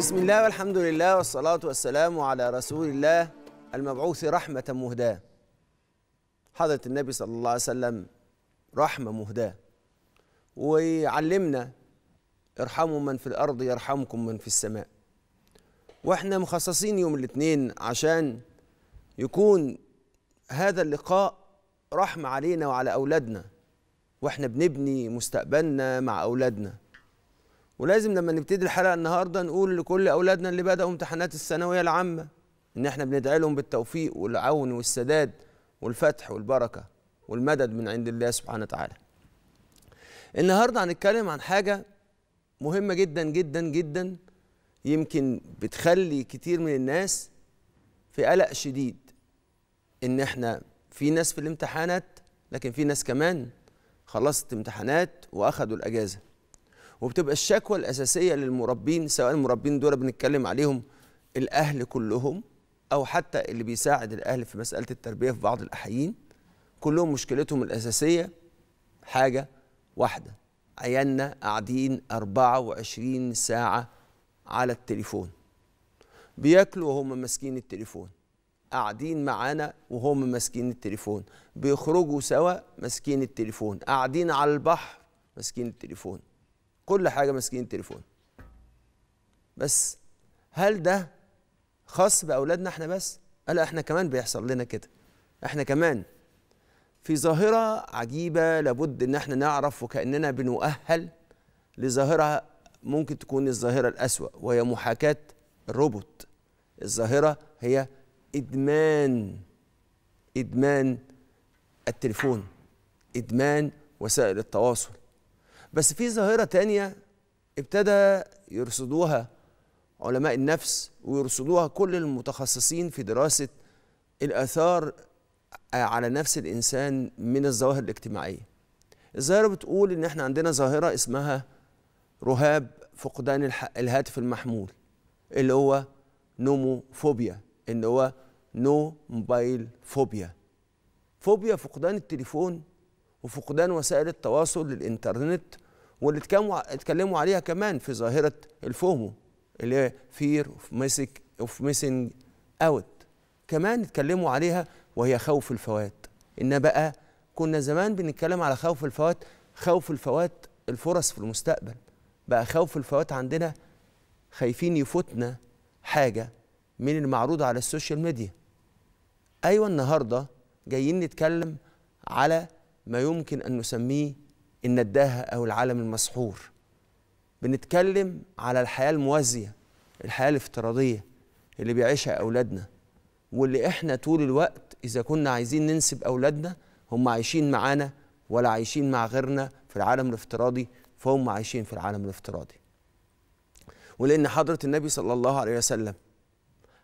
بسم الله والحمد لله والصلاة والسلام على رسول الله المبعوث رحمة مهداة حضرة النبي صلى الله عليه وسلم رحمة مهداة وعلمنا ارحموا من في الأرض يرحمكم من في السماء واحنا مخصصين يوم الاثنين عشان يكون هذا اللقاء رحمة علينا وعلى أولادنا واحنا بنبني مستقبلنا مع أولادنا ولازم لما نبتدي الحلقه النهارده نقول لكل اولادنا اللي بداوا امتحانات الثانويه العامه ان احنا بندعي لهم بالتوفيق والعون والسداد والفتح والبركه والمدد من عند الله سبحانه وتعالى. النهارده هنتكلم عن حاجه مهمه جدا جدا جدا يمكن بتخلي كتير من الناس في قلق شديد ان احنا في ناس في الامتحانات لكن في ناس كمان خلصت امتحانات واخدوا الاجازه وبتبقى الشكوى الاساسيه للمربين سواء المربين دول بنتكلم عليهم الاهل كلهم او حتى اللي بيساعد الاهل في مساله التربيه في بعض الاحيين كلهم مشكلتهم الاساسيه حاجه واحده عيالنا قاعدين 24 ساعه على التليفون بياكلوا وهم ماسكين التليفون قاعدين معانا وهم ماسكين التليفون بيخرجوا سوا ماسكين التليفون قاعدين على البحر ماسكين التليفون كل حاجه ماسكين تليفون بس هل ده خاص باولادنا احنا بس لا احنا كمان بيحصل لنا كده احنا كمان في ظاهره عجيبه لابد ان احنا نعرف وكاننا بنؤهل لظاهره ممكن تكون الظاهره الاسوا وهي محاكاه الروبوت الظاهره هي ادمان ادمان التليفون ادمان وسائل التواصل بس في ظاهرة تانية ابتدى يرصدوها علماء النفس ويرصدوها كل المتخصصين في دراسة الآثار على نفس الإنسان من الظواهر الاجتماعية الظاهرة بتقول إن إحنا عندنا ظاهرة اسمها رهاب فقدان الهاتف المحمول اللي هو نوموفوبيا اللي هو نو موبايل فوبيا فوبيا فقدان التليفون وفقدان وسائل التواصل للإنترنت واللي اتكلموا عليها كمان في ظاهره الفومو اللي هي فير اوف ميسك اوف ميسنج اوت كمان اتكلموا عليها وهي خوف الفوات ان بقى كنا زمان بنتكلم على خوف الفوات خوف الفوات الفرص في المستقبل بقى خوف الفوات عندنا خايفين يفوتنا حاجه من المعروض على السوشيال ميديا ايوه النهارده جايين نتكلم على ما يمكن ان نسميه النداهة أو العالم المسحور بنتكلم على الحياة الموازية الحياة الافتراضية اللي بيعيشها أولادنا واللي إحنا طول الوقت إذا كنا عايزين ننسب أولادنا هم عايشين معانا ولا عايشين مع غيرنا في العالم الافتراضي فهم عايشين في العالم الافتراضي ولأن حضرة النبي صلى الله عليه وسلم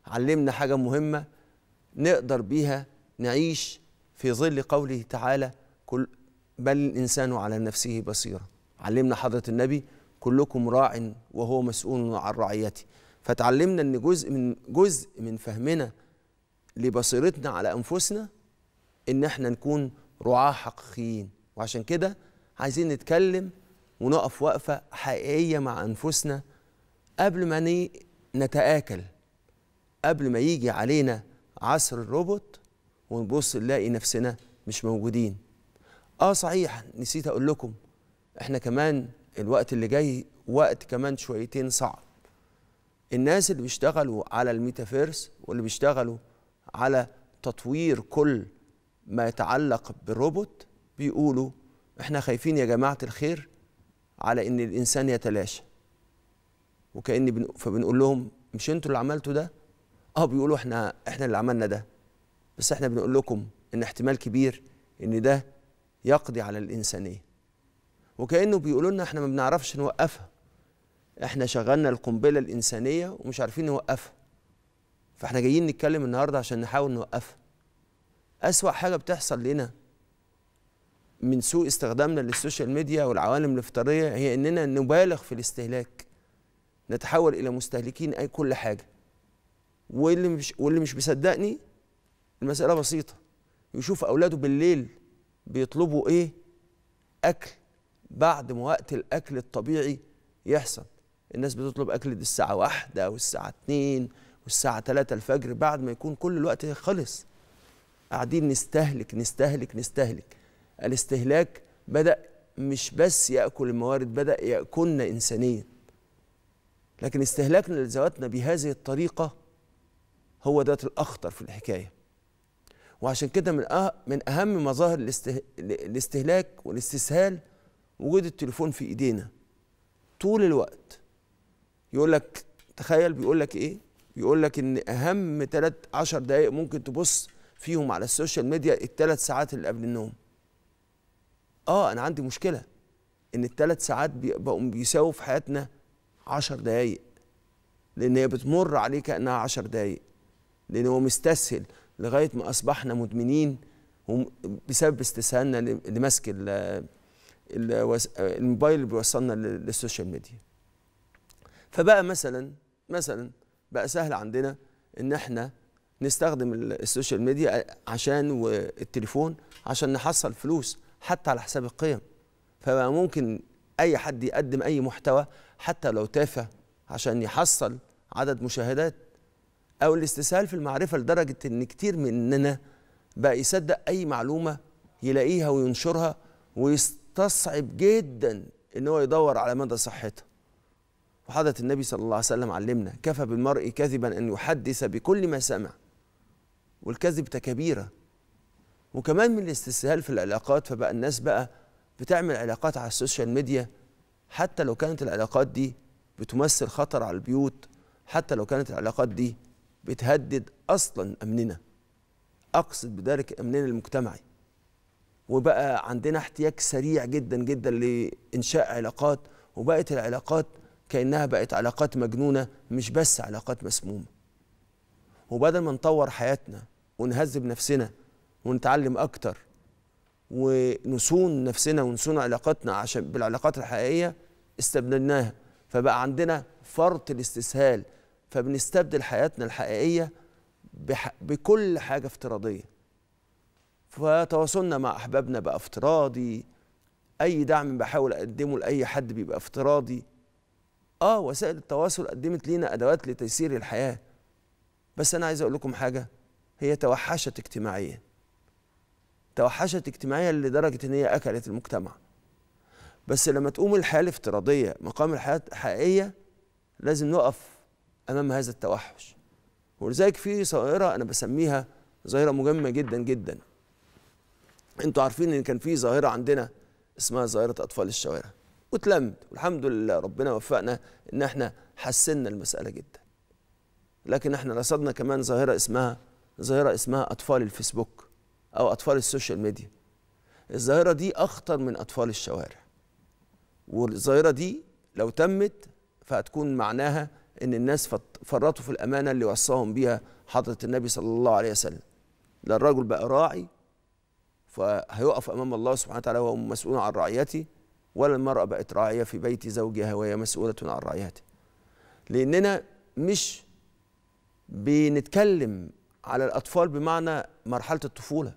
علمنا حاجة مهمة نقدر بيها نعيش في ظل قوله تعالى كل بل الإنسان على نفسه بصيرة علمنا حضرة النبي كلكم راع وهو مسؤول عن رعيته فتعلمنا أن جزء من جزء من فهمنا لبصيرتنا على أنفسنا إن إحنا نكون رعاة حقيقيين وعشان كده عايزين نتكلم ونقف وقفة حقيقية مع أنفسنا قبل ما نتآكل قبل ما يجي علينا عصر الروبوت ونبص نلاقي نفسنا مش موجودين اه صحيح نسيت اقول لكم احنا كمان الوقت اللي جاي وقت كمان شويتين صعب الناس اللي بيشتغلوا على الميتافيرس واللي بيشتغلوا على تطوير كل ما يتعلق بالروبوت بيقولوا احنا خايفين يا جماعه الخير على ان الانسان يتلاشى وكان فبنقول لهم مش انتوا اللي عملتوا ده اه بيقولوا احنا احنا اللي عملنا ده بس احنا بنقول لكم ان احتمال كبير ان ده يقضي على الإنسانية وكأنه بيقولوا لنا احنا ما بنعرفش نوقفها احنا شغلنا القنبلة الإنسانية ومش عارفين نوقفها فاحنا جايين نتكلم النهاردة عشان نحاول نوقفها أسوأ حاجة بتحصل لنا من سوء استخدامنا للسوشيال ميديا والعوالم الافتراضية هي إننا نبالغ في الاستهلاك نتحول إلى مستهلكين أي كل حاجة واللي مش واللي مش بيصدقني المسألة بسيطة يشوف أولاده بالليل بيطلبوا ايه اكل بعد ما وقت الاكل الطبيعي يحصل الناس بتطلب اكل دي الساعه واحدة والساعه اتنين والساعه تلاتة الفجر بعد ما يكون كل الوقت خلص قاعدين نستهلك نستهلك نستهلك الاستهلاك بدا مش بس ياكل الموارد بدا ياكلنا انسانيا لكن استهلاكنا لذواتنا بهذه الطريقه هو ده الاخطر في الحكايه وعشان كده من أه من اهم مظاهر الاسته... الاستهلاك والاستسهال وجود التليفون في ايدينا طول الوقت يقول لك تخيل بيقول لك ايه بيقول لك ان اهم ثلاث عشر دقائق ممكن تبص فيهم على السوشيال ميديا الثلاث ساعات اللي قبل النوم اه انا عندي مشكله ان الثلاث ساعات بيبقوا بيساووا في حياتنا عشر دقايق لان هي بتمر عليه كانها عشر دقايق لان هو مستسهل لغايه ما اصبحنا مدمنين بسبب استسهالنا لمسك الموبايل اللي بيوصلنا للسوشيال ميديا فبقى مثلا مثلا بقى سهل عندنا ان احنا نستخدم السوشيال ميديا عشان والتليفون عشان نحصل فلوس حتى على حساب القيم فبقى ممكن اي حد يقدم اي محتوى حتى لو تافه عشان يحصل عدد مشاهدات او الاستسهال في المعرفه لدرجه ان كتير مننا بقى يصدق اي معلومه يلاقيها وينشرها ويستصعب جدا ان هو يدور على مدى صحتها وحضره النبي صلى الله عليه وسلم علمنا كفى بالمرء كذبا ان يحدث بكل ما سمع والكذب تكبيره وكمان من الاستسهال في العلاقات فبقى الناس بقى بتعمل علاقات على السوشيال ميديا حتى لو كانت العلاقات دي بتمثل خطر على البيوت حتى لو كانت العلاقات دي بتهدد اصلا امننا اقصد بذلك امننا المجتمعي وبقى عندنا احتياج سريع جدا جدا لانشاء علاقات وبقت العلاقات كانها بقت علاقات مجنونه مش بس علاقات مسمومه وبدل ما نطور حياتنا ونهذب نفسنا ونتعلم اكتر ونصون نفسنا ونصون علاقاتنا عشان بالعلاقات الحقيقيه استبدلناها فبقى عندنا فرط الاستسهال فبنستبدل حياتنا الحقيقيه بح... بكل حاجه افتراضيه فتواصلنا مع احبابنا بقى افتراضي اي دعم بحاول اقدمه لاي حد بيبقى افتراضي اه وسائل التواصل قدمت لينا ادوات لتيسير الحياه بس انا عايز اقول لكم حاجه هي توحشت اجتماعيا توحشت اجتماعيا لدرجه ان هي اكلت المجتمع بس لما تقوم الحياه الافتراضيه مقام الحياه الحقيقيه لازم نقف امام هذا التوحش ولذلك في ظاهره انا بسميها ظاهره مجمه جدا جدا انتوا عارفين ان كان في ظاهره عندنا اسمها ظاهره اطفال الشوارع واتلمت والحمد لله ربنا وفقنا ان احنا حسنا المساله جدا لكن احنا رصدنا كمان ظاهره اسمها ظاهره اسمها اطفال الفيسبوك او اطفال السوشيال ميديا الظاهره دي اخطر من اطفال الشوارع والظاهره دي لو تمت فهتكون معناها ان الناس فرطوا في الامانه اللي وصاهم بيها حضره النبي صلى الله عليه وسلم لا الرجل بقى راعي فهيقف امام الله سبحانه وتعالى وهو مسؤول عن رعيته ولا المراه بقت راعيه في بيت زوجها وهي مسؤوله عن رعيته لاننا مش بنتكلم على الاطفال بمعنى مرحله الطفوله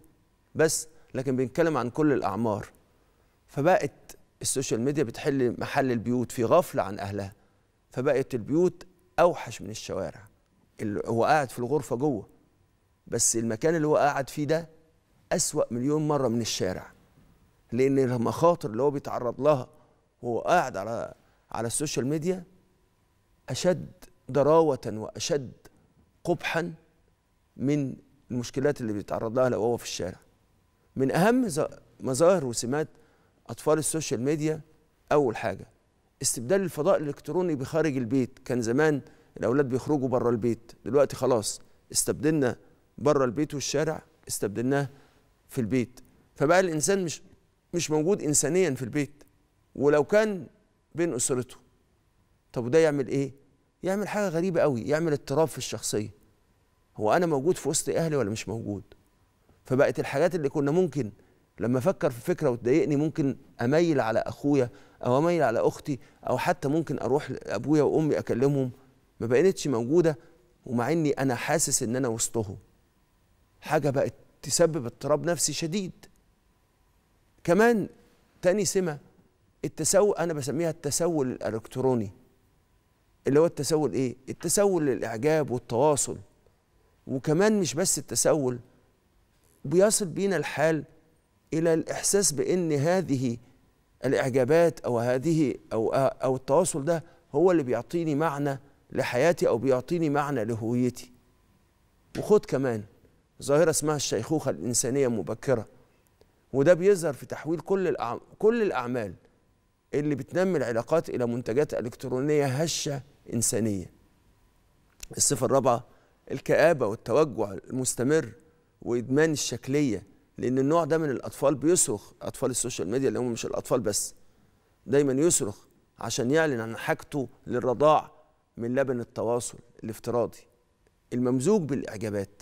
بس لكن بنتكلم عن كل الاعمار فبقت السوشيال ميديا بتحل محل البيوت في غفله عن اهلها فبقت البيوت اوحش من الشوارع اللي هو قاعد في الغرفه جوه بس المكان اللي هو قاعد فيه ده اسوا مليون مره من الشارع لان المخاطر اللي هو بيتعرض لها وهو قاعد على على السوشيال ميديا اشد ضراوه واشد قبحا من المشكلات اللي بيتعرض لها لو هو في الشارع من اهم مظاهر وسمات اطفال السوشيال ميديا اول حاجه استبدال الفضاء الالكتروني بخارج البيت كان زمان الاولاد بيخرجوا بره البيت دلوقتي خلاص استبدلنا بره البيت والشارع استبدلناه في البيت فبقى الانسان مش مش موجود انسانيا في البيت ولو كان بين اسرته طب وده يعمل ايه يعمل حاجه غريبه قوي يعمل اضطراب في الشخصيه هو انا موجود في وسط اهلي ولا مش موجود فبقت الحاجات اللي كنا ممكن لما افكر في فكره وتضايقني ممكن اميل على اخويا او اميل على اختي او حتى ممكن اروح لابويا وامي اكلمهم ما بقتش موجوده ومع اني انا حاسس ان انا وسطهم حاجه بقت تسبب اضطراب نفسي شديد كمان تاني سمه التسول انا بسميها التسول الالكتروني اللي هو التسول ايه التسول للاعجاب والتواصل وكمان مش بس التسول بيصل بينا الحال الى الاحساس بان هذه الاعجابات او هذه او او التواصل ده هو اللي بيعطيني معنى لحياتي او بيعطيني معنى لهويتي وخد كمان ظاهره اسمها الشيخوخه الانسانيه المبكره وده بيظهر في تحويل كل الأعم... كل الاعمال اللي بتنمي العلاقات الى منتجات الكترونيه هشه انسانيه الصفه الرابعه الكابه والتوجع المستمر وادمان الشكليه لان النوع ده من الاطفال بيصرخ اطفال السوشيال ميديا اللي هم مش الاطفال بس دايما يصرخ عشان يعلن عن حاجته للرضاع من لبن التواصل الافتراضي الممزوج بالاعجابات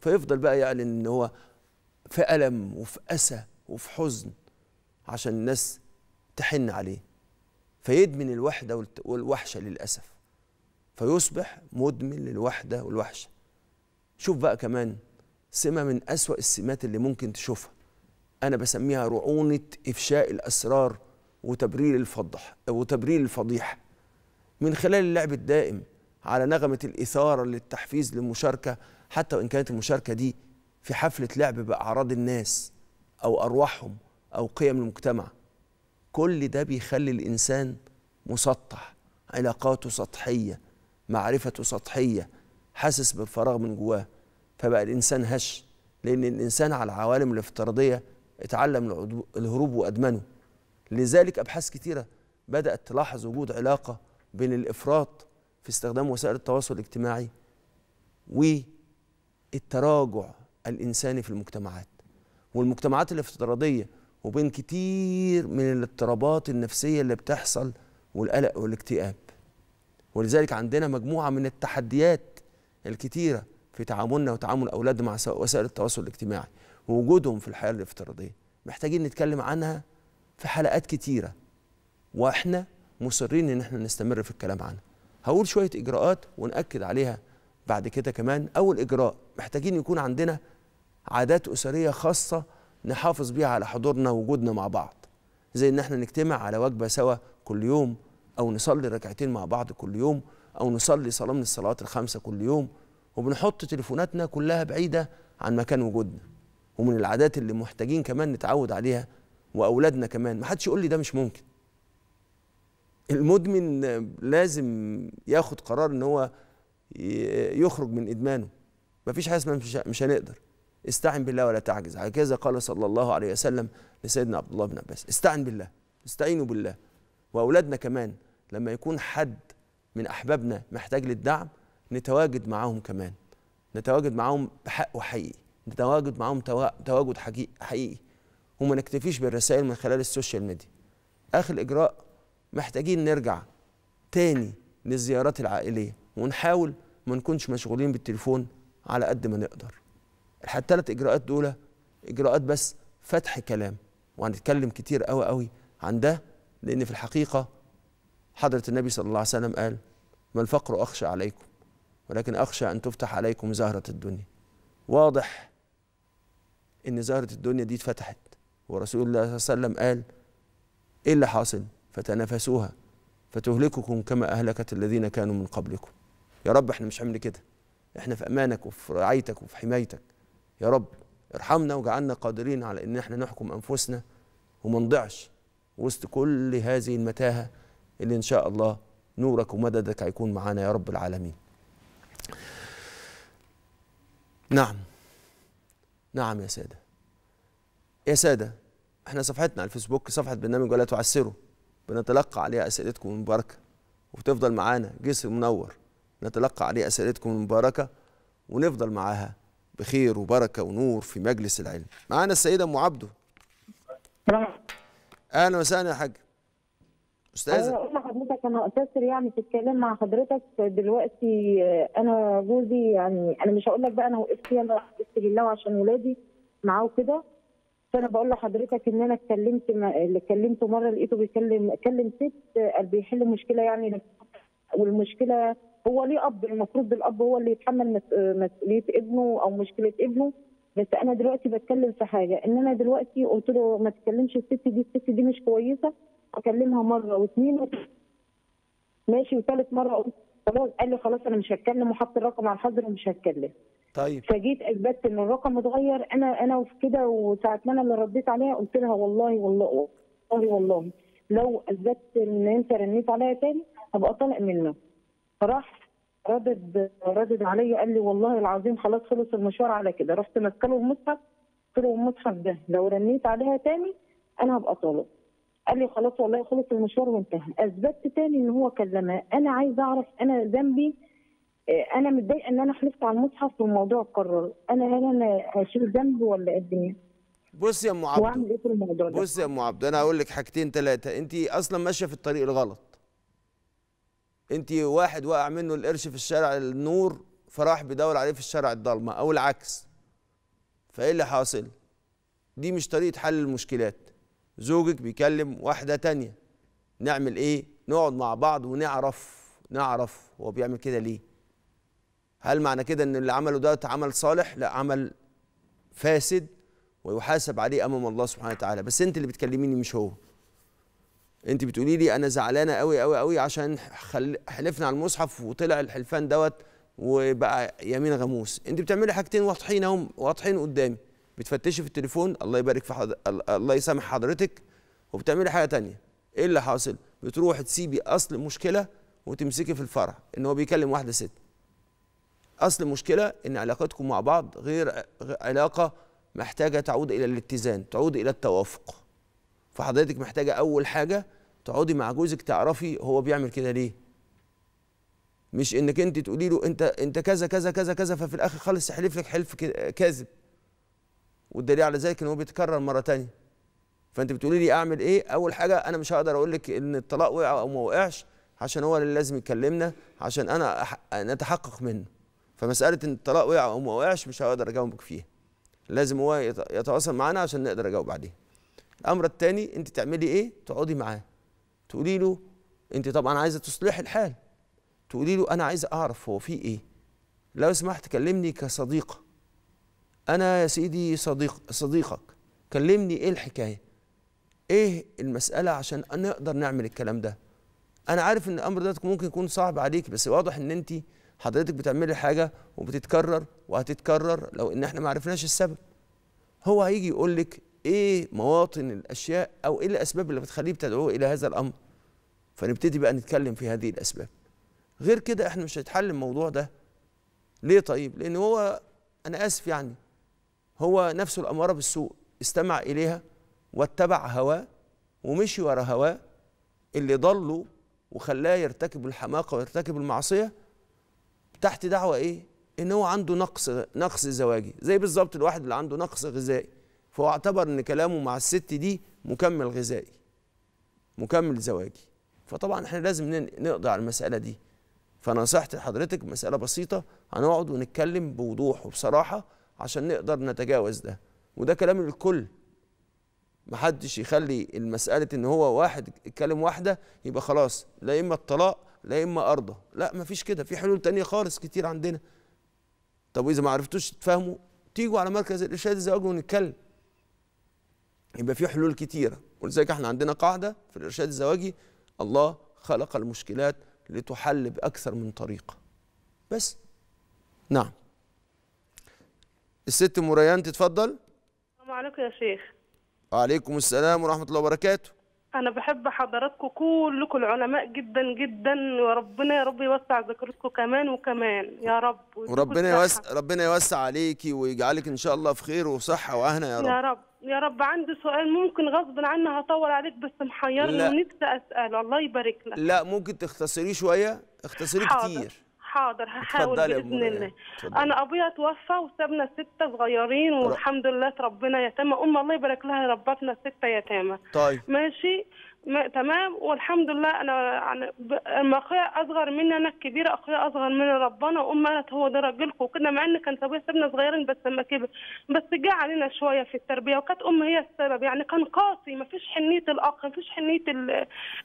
فيفضل بقى يعلن ان هو في الم وفي اسى وفي حزن عشان الناس تحن عليه فيدمن الوحده والوحشه للاسف فيصبح مدمن للوحده والوحشه شوف بقى كمان سمه من اسوا السمات اللي ممكن تشوفها انا بسميها رعونه افشاء الاسرار وتبرير الفضح وتبرير الفضيحه من خلال اللعب الدائم على نغمه الاثاره للتحفيز للمشاركه حتى وان كانت المشاركه دي في حفله لعب باعراض الناس او ارواحهم او قيم المجتمع كل ده بيخلي الانسان مسطح علاقاته سطحيه معرفته سطحيه حاسس بالفراغ من جواه فبقى الانسان هش لان الانسان على العوالم الافتراضيه اتعلم الهروب وادمنه لذلك ابحاث كثيره بدات تلاحظ وجود علاقه بين الافراط في استخدام وسائل التواصل الاجتماعي والتراجع الانساني في المجتمعات والمجتمعات الافتراضيه وبين كتير من الاضطرابات النفسيه اللي بتحصل والقلق والاكتئاب ولذلك عندنا مجموعه من التحديات الكتيره في تعاملنا وتعامل اولادنا مع وسائل التواصل الاجتماعي ووجودهم في الحياة الافتراضية محتاجين نتكلم عنها في حلقات كتيرة وإحنا مصرين إن إحنا نستمر في الكلام عنها هقول شوية إجراءات ونأكد عليها بعد كده كمان أول إجراء محتاجين يكون عندنا عادات أسرية خاصة نحافظ بيها على حضورنا ووجودنا مع بعض زي إن إحنا نجتمع على وجبة سوا كل يوم أو نصلي ركعتين مع بعض كل يوم أو نصلي صلاة من الصلوات الخمسة كل يوم وبنحط تليفوناتنا كلها بعيده عن مكان وجودنا ومن العادات اللي محتاجين كمان نتعود عليها واولادنا كمان ما حدش يقول لي ده مش ممكن المدمن لازم ياخد قرار ان هو يخرج من ادمانه مفيش حاجه اسمها مش هنقدر استعن بالله ولا تعجز هكذا قال صلى الله عليه وسلم لسيدنا عبد الله بن عباس استعن بالله استعينوا بالله واولادنا كمان لما يكون حد من احبابنا محتاج للدعم نتواجد معاهم كمان نتواجد معاهم بحق وحقيقي نتواجد معاهم تواجد حقيقي وما نكتفيش بالرسائل من خلال السوشيال ميديا اخر اجراء محتاجين نرجع تاني للزيارات العائليه ونحاول ما نكونش مشغولين بالتليفون على قد ما نقدر الثلاث اجراءات دول اجراءات بس فتح كلام وهنتكلم كتير قوي قوي عن ده لان في الحقيقه حضره النبي صلى الله عليه وسلم قال ما الفقر اخشى عليكم ولكن أخشى أن تفتح عليكم زهرة الدنيا واضح إن زهرة الدنيا دي اتفتحت ورسول الله صلى الله عليه وسلم قال إيه اللي حاصل فتنافسوها فتهلككم كما أهلكت الذين كانوا من قبلكم يا رب احنا مش عاملين كده احنا في أمانك وفي رعايتك وفي حمايتك يا رب ارحمنا وجعلنا قادرين على ان احنا نحكم انفسنا وما نضيعش وسط كل هذه المتاهه اللي ان شاء الله نورك ومددك هيكون معانا يا رب العالمين نعم نعم يا سادة يا سادة احنا صفحتنا على الفيسبوك صفحة برنامج ولا تعسروا بنتلقى عليها أسئلتكم المباركة وبتفضل معانا جسر منور نتلقى عليه أسئلتكم المباركة ونفضل معاها بخير وبركة ونور في مجلس العلم معانا السيدة أم عبده نعم. أهلا وسهلا يا حاج أستاذة انا اقتصر يعني في الكلام مع حضرتك دلوقتي آه، انا جوزي يعني انا مش هقول لك بقى انا وقفت يلا وقفت لله وعشان ولادي معاه وكده فانا بقول لحضرتك ان انا اتكلمت اللي كلمته مره لقيته بيكلم كلم ست آه، بيحل مشكله يعني والمشكله هو ليه اب المفروض الاب هو اللي يتحمل آه، مسؤوليه ابنه او مشكله ابنه بس انا دلوقتي بتكلم في حاجه ان انا دلوقتي قلت له ما تكلمش الست دي الست دي مش كويسه اكلمها مره واثنين ماشي وثالث مره قلت خلاص قال لي خلاص انا مش هتكلم وحط الرقم على الحظر ومش هتكلم طيب فجيت اثبتت ان الرقم اتغير انا انا كده وساعه ما انا اللي رديت عليها قلت لها والله والله والله والله لو اثبتت ان انت رنيت عليا تاني هبقى طالق منه راح ردد ردد عليا قال لي والله العظيم خلاص خلص المشوار على كده رحت ماسكه له المصحف قلت له المصحف ده لو رنيت عليها تاني انا هبقى طالق قال لي خلاص والله خلص المشوار وانتهى اثبت تاني ان هو كلمها انا عايزه اعرف انا ذنبي آه، انا متضايقه ان انا حلفت على المصحف والموضوع اتكرر انا هل انا هشيل ذنب ولا ايه الدنيا بص يا ام عبد واعمل ايه في الموضوع ده بص يا ام عبد انا هقول لك حاجتين ثلاثه انت اصلا ماشيه في الطريق الغلط انت واحد وقع منه القرش في الشارع النور فراح بيدور عليه في الشارع الضلمه او العكس فايه اللي حاصل دي مش طريقه حل المشكلات زوجك بيكلم واحده تانية نعمل ايه نقعد مع بعض ونعرف نعرف هو بيعمل كده ليه هل معنى كده ان اللي عمله ده عمل صالح لا عمل فاسد ويحاسب عليه امام الله سبحانه وتعالى بس انت اللي بتكلميني مش هو انت بتقولي لي انا زعلانه قوي قوي قوي عشان خل... حلفنا على المصحف وطلع الحلفان دوت وبقى يمين غموس انت بتعملي حاجتين واضحين هم واضحين قدامي بتفتشي في التليفون الله يبارك في حضر... الله يسامح حضرتك وبتعملي حاجه تانية ايه اللي حاصل بتروح تسيبي اصل المشكله وتمسكي في الفرع ان هو بيكلم واحده ست اصل المشكله ان علاقتكم مع بعض غير علاقه محتاجه تعود الى الاتزان تعود الى التوافق فحضرتك محتاجه اول حاجه تقعدي مع جوزك تعرفي هو بيعمل كده ليه مش انك انت تقولي له انت انت كذا كذا كذا كذا ففي الاخر خالص يحلف لك حلف كاذب والدليل على ذلك ان هو بيتكرر مره ثانيه فانت بتقولي لي اعمل ايه اول حاجه انا مش هقدر اقول لك ان الطلاق وقع او ما وقعش عشان هو اللي لازم يكلمنا عشان انا نتحقق منه فمساله ان الطلاق وقع او ما وقعش مش هقدر اجاوبك فيها لازم هو يتواصل معانا عشان نقدر اجاوب عليه الامر الثاني انت تعملي ايه تقعدي معاه تقولي له انت طبعا عايزه تصلحي الحال تقولي له انا عايزه اعرف هو في ايه لو سمحت كلمني كصديقه انا يا سيدي صديق صديقك كلمني ايه الحكايه ايه المساله عشان نقدر نعمل الكلام ده انا عارف ان الامر ده ممكن يكون صعب عليك بس واضح ان انت حضرتك بتعملي حاجه وبتتكرر وهتتكرر لو ان احنا ما عرفناش السبب هو هيجي يقول لك ايه مواطن الاشياء او ايه الاسباب اللي بتخليه بتدعوه الى هذا الامر فنبتدي بقى نتكلم في هذه الاسباب غير كده احنا مش هيتحل الموضوع ده ليه طيب لان هو انا اسف يعني هو نفسه الأمارة بالسوء استمع إليها واتبع هواه ومشي ورا هواه اللي ضله وخلاه يرتكب الحماقة ويرتكب المعصية تحت دعوة إيه؟ إن هو عنده نقص نقص زواجي زي بالظبط الواحد اللي عنده نقص غذائي فهو اعتبر إن كلامه مع الست دي مكمل غذائي مكمل زواجي فطبعا احنا لازم نقضي على المسألة دي فنصيحتي لحضرتك مسألة بسيطة هنقعد ونتكلم بوضوح وبصراحة عشان نقدر نتجاوز ده وده كلام الكل محدش يخلي المسألة ان هو واحد اتكلم واحدة يبقى خلاص لا اما الطلاق لا اما ارضى لا مفيش كده في حلول تانية خالص كتير عندنا طب واذا ما عرفتوش تفهموا تيجوا على مركز الارشاد الزواج ونتكلم يبقى في حلول كتيرة ولذلك احنا عندنا قاعدة في الارشاد الزواجي الله خلق المشكلات لتحل باكثر من طريقة بس نعم الست ام ريان تتفضل السلام عليكم يا شيخ وعليكم السلام ورحمه الله وبركاته انا بحب حضراتكم كلكم العلماء جدا جدا وربنا يا رب يوسع ذاكرتكم كمان وكمان يا رب وربنا يوسع ربنا يوسع عليكي ويجعلك ان شاء الله في خير وصحه واهنا يا رب يا رب يا رب عندي سؤال ممكن غصب عني هطول عليك بس محيرني ونفسي اساله الله يبارك لك لا ممكن تختصريه شويه اختصري كتير حاضر هحاول باذن الله انا ابويا توفى وسابنا سته صغيرين والحمد لله ربنا يتامى ام الله يبارك لها ربتنا سته يتامى طيب ماشي تمام والحمد لله انا يعني اما اخويا اصغر مني انا الكبيره اخويا اصغر مني ربنا وام انا هو ده راجلكم وكده مع ان كان ابويا سابنا صغيرين بس لما كبر بس جه علينا شويه في التربيه وكانت ام هي السبب يعني كان قاسي ما فيش حنيه الاخ ما فيش حنيه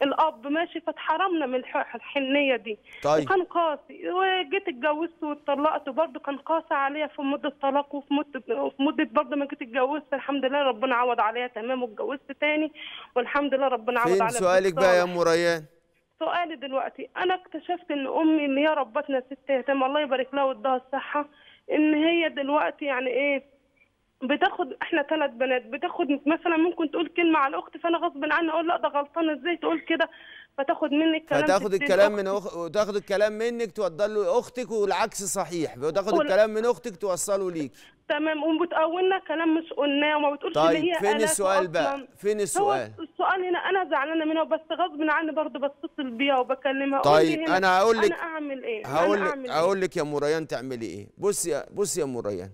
الاب ماشي فاتحرمنا من الحنيه دي طيب. وكان قاسي وجيت اتجوزت واتطلقت وبرده كان قاسي عليا في مده طلاق وفي مده وفي مده برده ما جيت اتجوزت الحمد لله ربنا عوض عليا تمام واتجوزت تاني والحمد لله ربنا عوض ريان سؤالك بقى يا ام ريان سؤالي دلوقتي انا اكتشفت ان امي اللي هي ربتنا ست يتامى الله يبارك لها ويديها الصحه ان هي دلوقتي يعني ايه بتاخد احنا ثلاث بنات بتاخد مثلا ممكن تقول كلمه على اختي فانا غصب عني اقول لا ده غلطانه ازاي تقول كده فتاخد منك الكلام فتاخد الكلام من أخ... وتاخد الكلام منك له لاختك والعكس صحيح وتاخد وال... الكلام من اختك توصله ليك تمام وبتقولنا كلام مش قلناه وما بتقولش طيب اللي هي فين السؤال بقى فين السؤال هو السؤال هنا انا زعلانه منها بس غصب عني برضه بتصل بيها وبكلمها طيب إيه؟ انا هقول لك انا اعمل ايه هقول لك هقول لك يا مريان تعملي ايه بصي يا بصي يا مريان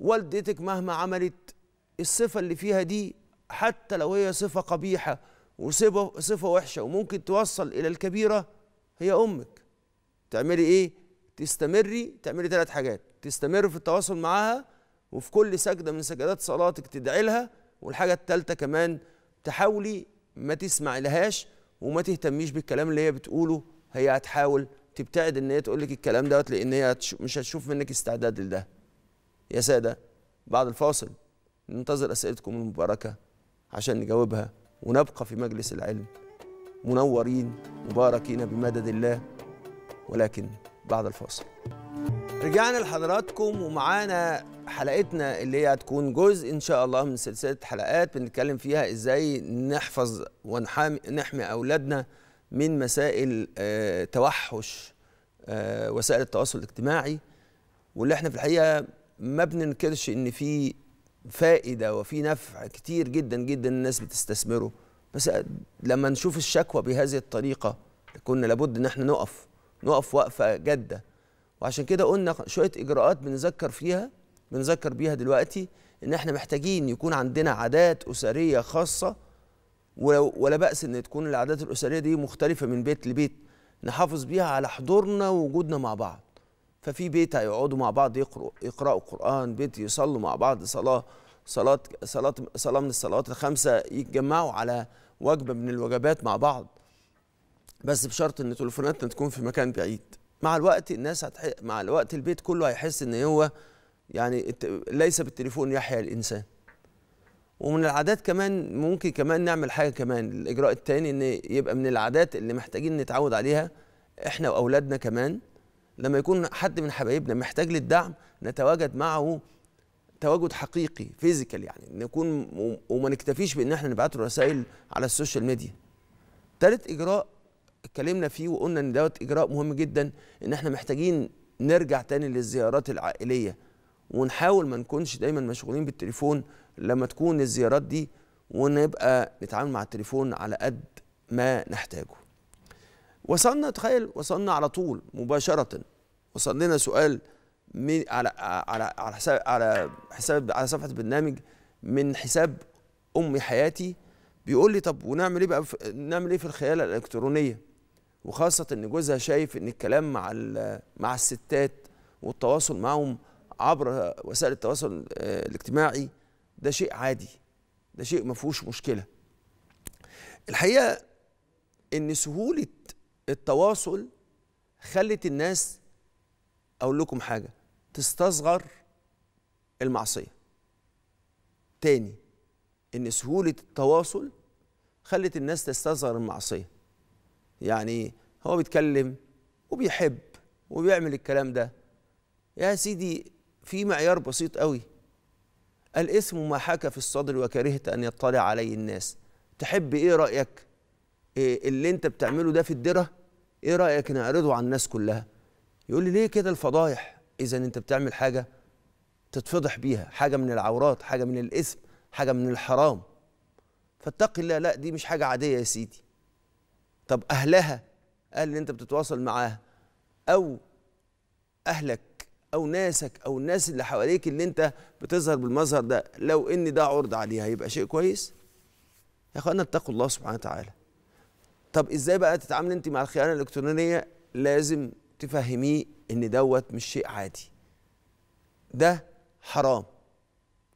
والدتك مهما عملت الصفه اللي فيها دي حتى لو هي صفه قبيحه وصفه صفه وحشه وممكن توصل الى الكبيره هي امك تعملي ايه تستمري تعملي ثلاث حاجات تستمر في التواصل معاها وفي كل سجده من سجدات صلاتك تدعي لها والحاجه الثالثه كمان تحاولي ما تسمع لهاش وما تهتميش بالكلام اللي هي بتقوله هي هتحاول تبتعد ان هي تقول لك الكلام دوت لان هي مش هتشوف منك استعداد لده يا ساده بعد الفاصل ننتظر اسئلتكم المباركه عشان نجاوبها ونبقى في مجلس العلم منورين مباركين بمدد الله ولكن بعد الفاصل رجعنا لحضراتكم ومعانا حلقتنا اللي هي هتكون جزء ان شاء الله من سلسله حلقات بنتكلم فيها ازاي نحفظ ونحمي اولادنا من مسائل آه، توحش آه، وسائل التواصل الاجتماعي واللي احنا في الحقيقه ما بننكرش ان في فائده وفي نفع كتير جدا جدا الناس بتستثمره بس لما نشوف الشكوى بهذه الطريقه كنا لابد ان احنا نقف نقف وقفه جاده وعشان كده قلنا شويه اجراءات بنذكر فيها بنذكر بيها دلوقتي ان احنا محتاجين يكون عندنا عادات اسريه خاصه ولا باس ان تكون العادات الاسريه دي مختلفه من بيت لبيت نحافظ بيها على حضورنا ووجودنا مع بعض ففي بيت هيقعدوا مع بعض يقرأوا يقرأوا قرآن بيت يصلوا مع بعض صلاة صلاة صلاة صلاة من الصلوات الخمسة يتجمعوا على وجبة من الوجبات مع بعض بس بشرط ان تليفوناتنا تكون في مكان بعيد مع الوقت الناس هتح... مع الوقت البيت كله هيحس ان هو يعني ليس بالتليفون يحيا الانسان ومن العادات كمان ممكن كمان نعمل حاجه كمان الاجراء التاني ان يبقى من العادات اللي محتاجين نتعود عليها احنا واولادنا كمان لما يكون حد من حبايبنا محتاج للدعم نتواجد معه تواجد حقيقي فيزيكال يعني نكون وما نكتفيش بان احنا نبعت له رسائل على السوشيال ميديا. ثالث اجراء اتكلمنا فيه وقلنا ان دوت اجراء مهم جدا ان احنا محتاجين نرجع تاني للزيارات العائليه ونحاول ما نكونش دايما مشغولين بالتليفون لما تكون الزيارات دي ونبقى نتعامل مع التليفون على قد ما نحتاجه وصلنا تخيل وصلنا على طول مباشره وصل لنا سؤال من على على على حساب على حساب على صفحه البرنامج من حساب امي حياتي بيقول لي طب ونعمل ايه بقى نعمل ايه في الخياله الالكترونيه وخاصه ان جوزها شايف ان الكلام مع مع الستات والتواصل معهم عبر وسائل التواصل آه، الاجتماعي ده شيء عادي ده شيء ما فيهوش مشكله الحقيقه ان سهوله التواصل خلت الناس اقول لكم حاجه تستصغر المعصيه تاني ان سهوله التواصل خلت الناس تستصغر المعصيه يعني هو بيتكلم وبيحب وبيعمل الكلام ده يا سيدي في معيار بسيط قوي الاسم ما حكى في الصدر وكرهت ان يطلع عليه الناس تحب ايه رايك إيه اللي انت بتعمله ده في الدره ايه رايك نعرضه على الناس كلها يقول لي ليه كده الفضايح اذا انت بتعمل حاجه تتفضح بيها حاجه من العورات حاجه من الاثم حاجه من الحرام فاتقي الله لا دي مش حاجه عاديه يا سيدي طب اهلها اهل اللي انت بتتواصل معاها او اهلك او ناسك او الناس اللي حواليك اللي انت بتظهر بالمظهر ده لو ان ده عرض عليها يبقى شيء كويس يا اخوانا اتقوا الله سبحانه وتعالى طب ازاي بقى تتعامل انت مع الخيانه الالكترونيه لازم تفهميه ان دوت مش شيء عادي ده حرام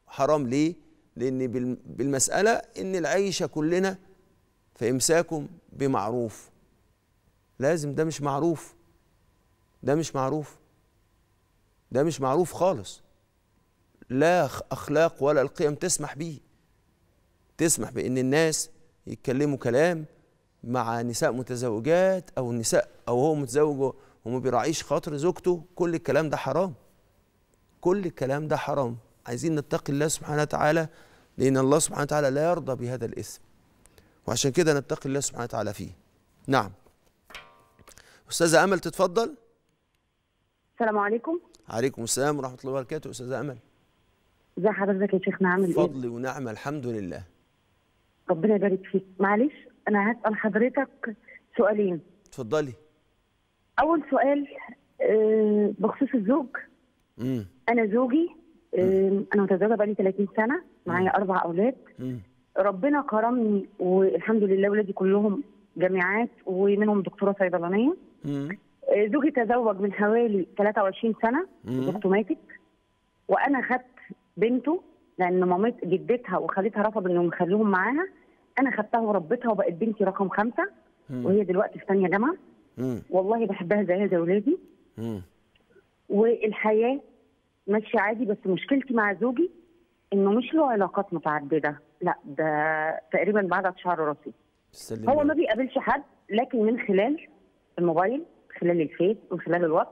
حرام ليه لان بالمساله ان العيشه كلنا فامساكم بمعروف لازم ده مش معروف ده مش معروف ده مش معروف خالص لا اخلاق ولا القيم تسمح بيه تسمح بان الناس يتكلموا كلام مع نساء متزوجات او النساء او هو متزوج وما بيراعيش خاطر زوجته كل الكلام ده حرام كل الكلام ده حرام عايزين نتقي الله سبحانه وتعالى لان الله سبحانه وتعالى لا يرضى بهذا الاثم وعشان كده نتقي الله سبحانه وتعالى فيه نعم استاذه امل تتفضل السلام عليكم عليكم السلام ورحمه الله وبركاته استاذه امل ازي حضرتك يا شيخنا عامل ايه فضل ونعمه الحمد لله ربنا يبارك فيك معلش انا هسال حضرتك سؤالين اتفضلي اول سؤال آه، بخصوص الزوج مم. انا زوجي آه، مم. انا متزوجه بقالي 30 سنه معايا اربع اولاد ربنا كرمني والحمد لله ولادي كلهم جامعات ومنهم دكتوره صيدلانيه آه، زوجي تزوج من حوالي 23 سنه اوتوماتيك ماتت وانا خدت بنته لان مامت جدتها وخالتها رفضوا انهم يخلوهم معاها انا خدتها وربيتها وبقت بنتي رقم خمسه مم. وهي دلوقتي في ثانيه جامعه والله بحبها زيها زي ولادي والحياه ماشيه عادي بس مشكلتي مع زوجي انه مش له علاقات متعدده لا ده تقريبا بعد شعر راسي هو ما بيقابلش حد لكن من خلال الموبايل خلال الفيس من خلال الواتس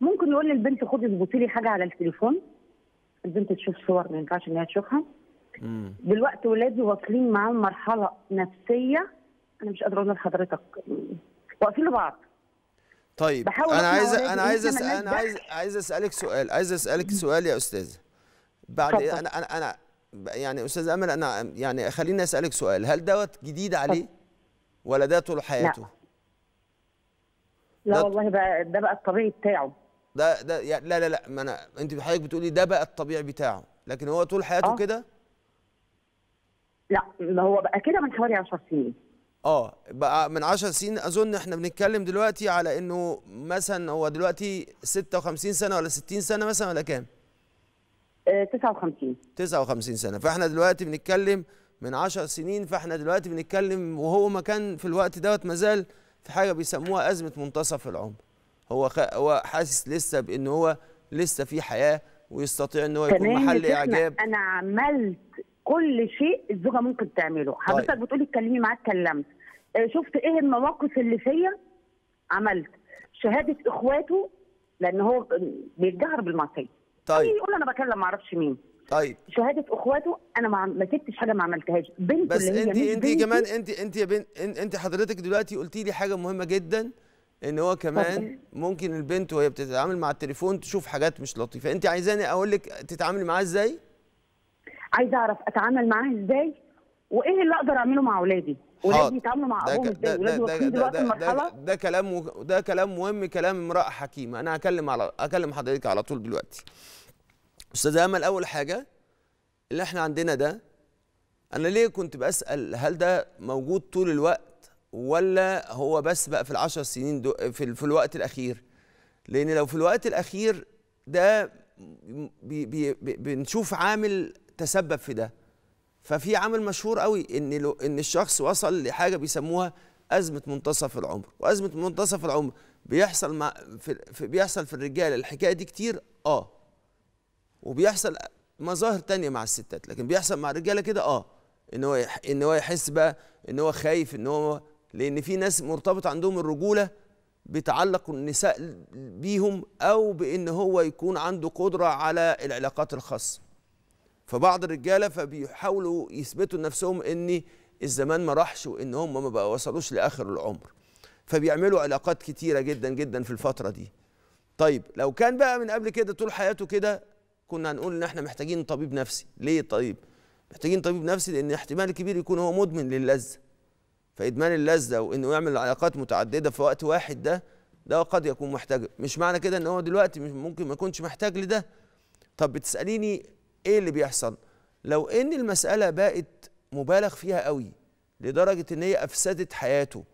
ممكن يقول للبنت خدي اظبطي لي حاجه على التليفون البنت تشوف صور ما ينفعش ان هي تشوفها دلوقتي ولادي واصلين معاه مرحله نفسيه انا مش قادره اقول لحضرتك واقفين لبعض طيب بحاول انا عايز انا عايز أسأل انا عايز عايز اسالك سؤال عايز اسالك سؤال يا استاذه بعد إيه انا انا انا يعني استاذ امل انا يعني خليني اسالك سؤال هل دوت جديد عليه ولا ده طول حياته لا, لا والله بقى ده بقى الطبيعي بتاعه ده ده يعني لا لا لا ما انا انت حضرتك بتقولي ده بقى الطبيعي بتاعه لكن هو طول حياته آه. كده لا ما هو بقى كده من حوالي 10 سنين اه بقى من 10 سنين اظن احنا بنتكلم دلوقتي على انه مثلا هو دلوقتي 56 سنه ولا 60 سنه مثلا ولا كام؟ 59 آه، 59 سنه فاحنا دلوقتي بنتكلم من 10 سنين فاحنا دلوقتي بنتكلم وهو ما كان في الوقت دوت ما زال في حاجه بيسموها ازمه منتصف العمر هو خ... هو حاسس لسه بان هو لسه في حياه ويستطيع ان هو يكون محل اعجاب انا عملت كل شيء الزوجه ممكن تعمله طيب. حضرتك طيب. بتقولي اتكلمي معاه اتكلمت آه، شفت ايه المواقف اللي فيا عملت شهاده اخواته لان هو بيتجهر بالمعصيه طيب يقول انا بكلم ما اعرفش مين طيب شهاده اخواته انا ما ما سبتش حاجه ما عملتهاش بنت بس اللي انت انت كمان انت انت يا بنت انت حضرتك دلوقتي قلتي لي حاجه مهمه جدا ان هو كمان طيب. ممكن البنت وهي بتتعامل مع التليفون تشوف حاجات مش لطيفه انت عايزاني اقول لك تتعاملي معاه ازاي؟ عايزه اعرف اتعامل معاه ازاي وايه اللي اقدر اعمله مع اولادي ولازم يتعاملوا مع ابوهم ازاي ولادي واصلين دلوقتي المرحله ده كلام ده كلام مهم كلام امراه حكيمه انا هكلم على هكلم حضرتك على طول دلوقتي استاذه امل اول حاجه اللي احنا عندنا ده انا ليه كنت بسال هل ده موجود طول الوقت ولا هو بس بقى في العشر سنين دو في, في الوقت الاخير لان لو في الوقت الاخير ده بي بي بي بنشوف عامل تسبب في ده ففي عامل مشهور قوي ان لو ان الشخص وصل لحاجه بيسموها ازمه منتصف العمر وازمه منتصف العمر بيحصل مع في, بيحصل في الرجاله الحكايه دي كتير اه وبيحصل مظاهر تانية مع الستات لكن بيحصل مع الرجاله كده اه ان هو ان هو يحس بقى ان هو خايف ان هو لان في ناس مرتبط عندهم الرجوله بتعلق النساء بيهم او بان هو يكون عنده قدره على العلاقات الخاصه فبعض الرجاله فبيحاولوا يثبتوا لنفسهم ان الزمان ما راحش وان هم ما بقى وصلوش لاخر العمر فبيعملوا علاقات كتيره جدا جدا في الفتره دي طيب لو كان بقى من قبل كده طول حياته كده كنا هنقول ان احنا محتاجين طبيب نفسي ليه طيب محتاجين طبيب نفسي لان احتمال كبير يكون هو مدمن للذه فادمان اللذه وانه يعمل علاقات متعدده في وقت واحد ده ده قد يكون محتاج مش معنى كده ان هو دلوقتي ممكن ما يكونش محتاج لده طب بتساليني ايه اللي بيحصل لو ان المساله بقت مبالغ فيها قوي لدرجه ان هي افسدت حياته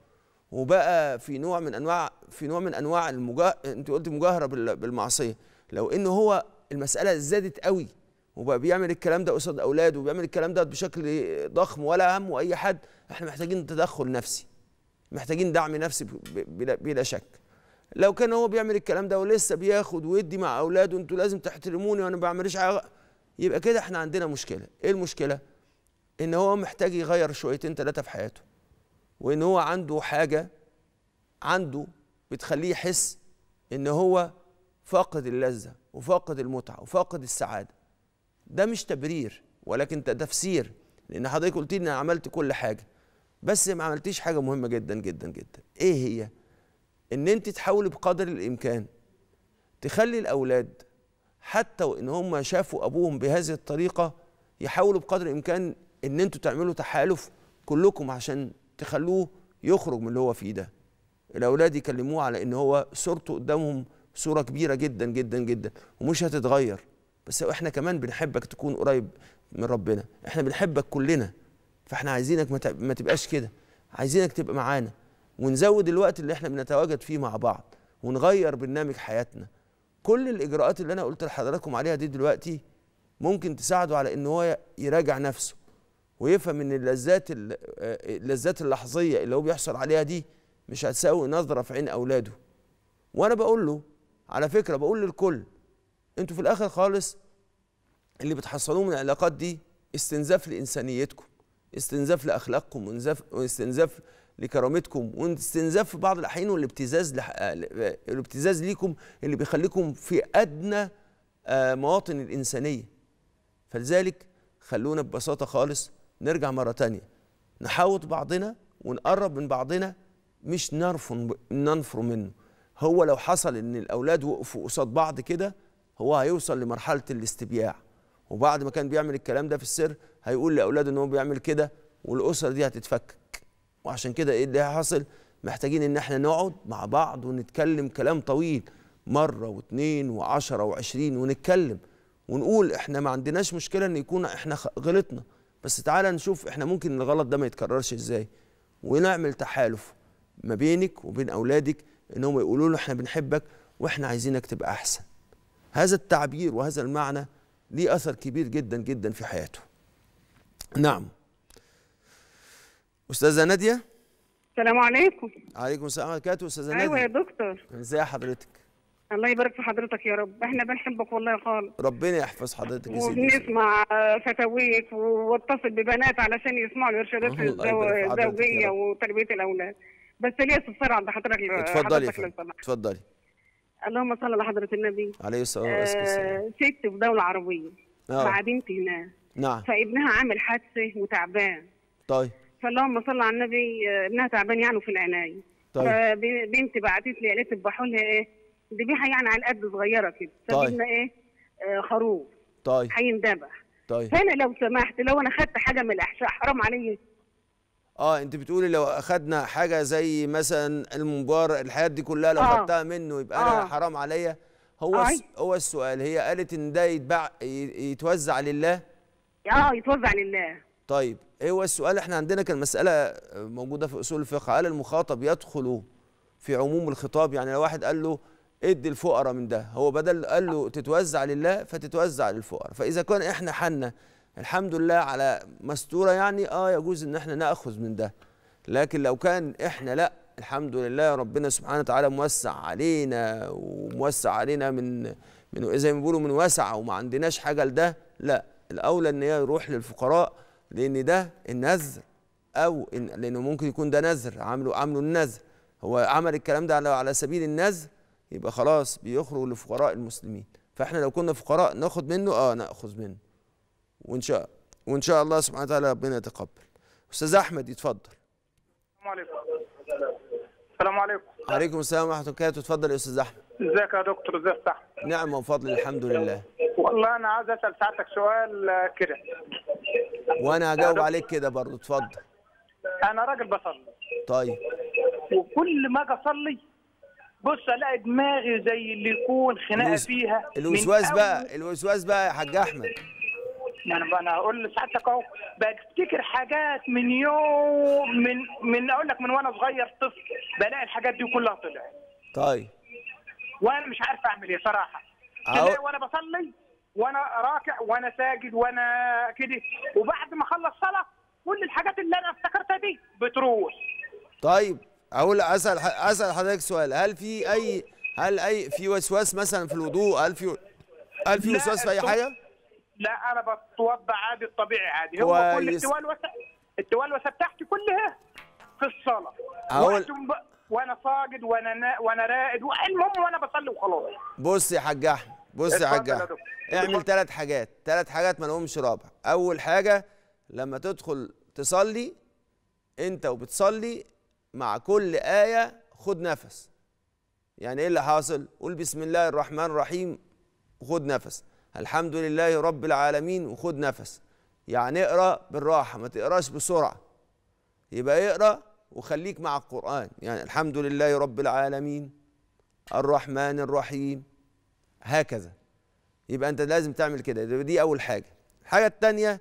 وبقى في نوع من انواع في نوع من انواع المجا... انت قلت مجاهره بالمعصيه لو ان هو المساله زادت قوي وبقى بيعمل الكلام ده قصاد اولاده وبيعمل الكلام ده بشكل ضخم ولا همه اي حد احنا محتاجين تدخل نفسي محتاجين دعم نفسي بلا, بلا شك لو كان هو بيعمل الكلام ده ولسه بياخد ويدي مع اولاده انتوا لازم تحترموني وانا ما بعملش حاجه يبقى كده احنا عندنا مشكله ايه المشكله ان هو محتاج يغير شويتين ثلاثه في حياته وان هو عنده حاجه عنده بتخليه يحس ان هو فاقد اللذه وفاقد المتعه وفاقد السعاده ده مش تبرير ولكن ده تفسير لان حضرتك قلت لي انا عملت كل حاجه بس ما عملتيش حاجه مهمه جدا جدا جدا ايه هي ان انت تحاولي بقدر الامكان تخلي الاولاد حتى وان هم شافوا ابوهم بهذه الطريقه يحاولوا بقدر الامكان ان انتوا تعملوا تحالف كلكم عشان تخلوه يخرج من اللي هو فيه ده الاولاد يكلموه على ان هو صورته قدامهم صوره كبيره جدا جدا جدا ومش هتتغير بس احنا كمان بنحبك تكون قريب من ربنا احنا بنحبك كلنا فاحنا عايزينك ما تبقاش كده عايزينك تبقى معانا ونزود الوقت اللي احنا بنتواجد فيه مع بعض ونغير برنامج حياتنا كل الاجراءات اللي انا قلت لحضراتكم عليها دي دلوقتي ممكن تساعده على ان هو يراجع نفسه ويفهم ان اللذات اللذات اللحظيه اللي هو بيحصل عليها دي مش هتساوي نظره في عين اولاده وانا بقول له على فكره بقول للكل انتوا في الاخر خالص اللي بتحصلوه من العلاقات دي استنزاف لانسانيتكم استنزاف لاخلاقكم واستنزاف لكرامتكم واستنزاف في بعض الاحيان والابتزاز لح... آه، آه، الابتزاز ليكم اللي بيخليكم في ادنى آه، مواطن الانسانيه فلذلك خلونا ببساطه خالص نرجع مره تانية نحاوط بعضنا ونقرب من بعضنا مش ننفر منه هو لو حصل ان الاولاد وقفوا قصاد بعض كده هو هيوصل لمرحله الاستبياع وبعد ما كان بيعمل الكلام ده في السر هيقول لاولاده ان هو بيعمل كده والاسره دي هتتفك وعشان كده ايه اللي هيحصل محتاجين ان احنا نقعد مع بعض ونتكلم كلام طويل مره واثنين وعشرة وعشرين ونتكلم ونقول احنا ما عندناش مشكله ان يكون احنا غلطنا بس تعالى نشوف احنا ممكن الغلط ده ما يتكررش ازاي ونعمل تحالف ما بينك وبين اولادك انهم يقولوا له احنا بنحبك واحنا عايزينك تبقى احسن هذا التعبير وهذا المعنى ليه اثر كبير جدا جدا في حياته نعم استاذه ناديه السلام عليكم عليكم السلام ورحمه الله استاذه أيوة ناديه ايوه يا دكتور ازي حضرتك الله يبارك في حضرتك يا رب احنا بنحبك والله خالص ربنا يحفظ حضرتك يا سيدي وبنسمع فتاويك واتصل ببنات علشان يسمعوا الارشادات الزوجيه وتربيه الاولاد بس ليا استفسار عند حضرتك اتفضلي يا اتفضلي اللهم صل على حضره النبي عليه الصلاه والسلام آه، ست في دوله عربيه آه. مع بنت هنا نعم فابنها عامل حادثه وتعبان طيب فاللهم صل على النبي ابنها آه، تعبان يعني في العنايه طيب بنتي بعتت لي قالت ذبحوا لها ايه ذبيحه يعني على قد صغيره كده فجبنا طيب. ايه آه خروف طيب هينذبح طيب فانا لو سمحت لو انا خدت حاجه من الاحشاء حرام عليا اه انت بتقولي لو اخذنا حاجه زي مثلا الممبار الحاجات دي كلها لو آه. خدتها منه يبقى آه. انا حرام عليا هو آه. هو السؤال هي قالت ان ده يتباع يتوزع لله اه يتوزع لله طيب ايه هو السؤال احنا عندنا كان مساله آه، موجوده في اصول الفقه هل المخاطب يدخل في عموم الخطاب يعني لو واحد قال له ادي الفقراء من ده هو بدل قال له تتوزع لله فتتوزع للفقراء فاذا كان احنا حنا الحمد لله على مستوره يعني اه يجوز ان احنا ناخذ من ده لكن لو كان احنا لا الحمد لله ربنا سبحانه وتعالى موسع علينا وموسع علينا من من زي ما بيقولوا من وسع وما عندناش حاجه لده لا الاولى ان هي يروح للفقراء لان ده النذر او إن لانه ممكن يكون ده نذر عامله عامله النذر هو عمل الكلام ده على على سبيل النذر يبقى خلاص بيخرج لفقراء المسلمين فاحنا لو كنا فقراء ناخد منه اه ناخذ منه وان شاء وان شاء الله سبحانه وتعالى ربنا يتقبل استاذ احمد يتفضل السلام عليكم السلام عليكم وعليكم السلام ورحمه الله وبركاته اتفضل يا استاذ احمد ازيك يا دكتور ازيك صح نعم وفضل الحمد لله والله انا عايز اسال ساعتك سؤال كده وانا هجاوب عليك كده برضه اتفضل انا راجل بصلي طيب وكل ما اجي اصلي بص الاقي دماغي زي اللي يكون خناقه الوز... فيها الوسواس بقى الوسواس بقى يا حاج احمد انا انا هقول لسعادتك اهو بفتكر حاجات من يوم من من اقول لك من وانا صغير طفل بلاقي الحاجات دي كلها طلعت طيب وانا مش عارف اعمل ايه صراحه أو... وانا بصلي وانا راكع وانا ساجد وانا كده وبعد ما اخلص صلاه كل الحاجات اللي انا افتكرتها دي بتروح طيب اقول اسال اسال حضرتك سؤال هل في اي هل اي في وسواس مثلا في الوضوء هل في هل في وسواس في اي حاجه لا انا بتوضى عادي الطبيعي عادي هو كويس. كل التوالوسه التوالوسه بتاعتي كلها في الصلاه أقول... وانا ساجد وانا نا... وانا راقد المهم وانا بصلي وخلاص بص يا حاج احمد بص يا حاج اعمل ثلاث حاجات ثلاث حاجات ما لهمش رابع اول حاجه لما تدخل تصلي انت وبتصلي مع كل ايه خد نفس يعني ايه اللي حاصل قول بسم الله الرحمن الرحيم وخد نفس الحمد لله رب العالمين وخد نفس يعني اقرا بالراحه ما تقراش بسرعه يبقى اقرا وخليك مع القران يعني الحمد لله رب العالمين الرحمن الرحيم هكذا يبقى انت لازم تعمل كده دي اول حاجه الحاجه الثانيه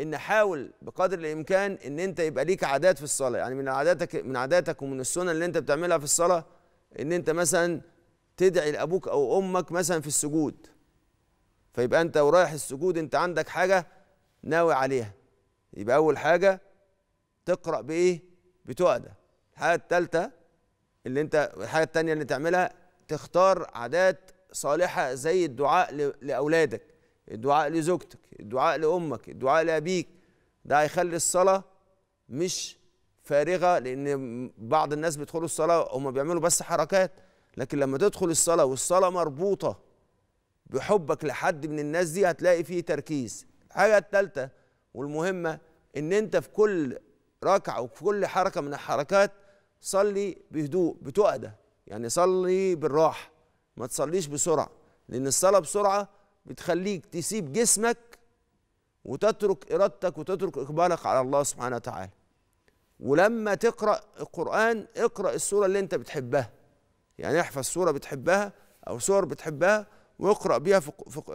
ان حاول بقدر الامكان ان انت يبقى ليك عادات في الصلاه يعني من عاداتك من عاداتك ومن السنن اللي انت بتعملها في الصلاه ان انت مثلا تدعي لابوك او امك مثلا في السجود فيبقى انت ورايح السجود انت عندك حاجه ناوي عليها يبقى اول حاجه تقرا بايه بتقعد الحاجه الثالثه اللي انت الحاجه الثانيه اللي تعملها تختار عادات صالحه زي الدعاء لاولادك الدعاء لزوجتك الدعاء لامك الدعاء لابيك ده هيخلي الصلاه مش فارغه لان بعض الناس بيدخلوا الصلاه هم بيعملوا بس حركات لكن لما تدخل الصلاه والصلاه مربوطه بحبك لحد من الناس دي هتلاقي فيه تركيز الحاجه الثالثه والمهمه ان انت في كل ركعه وفي كل حركه من الحركات صلي بهدوء بتؤدى يعني صلي بالراحه ما تصليش بسرعه لان الصلاه بسرعه بتخليك تسيب جسمك وتترك ارادتك وتترك اقبالك على الله سبحانه وتعالى ولما تقرا القران اقرا السوره اللي انت بتحبها يعني احفظ سوره بتحبها او سور بتحبها واقرا بيها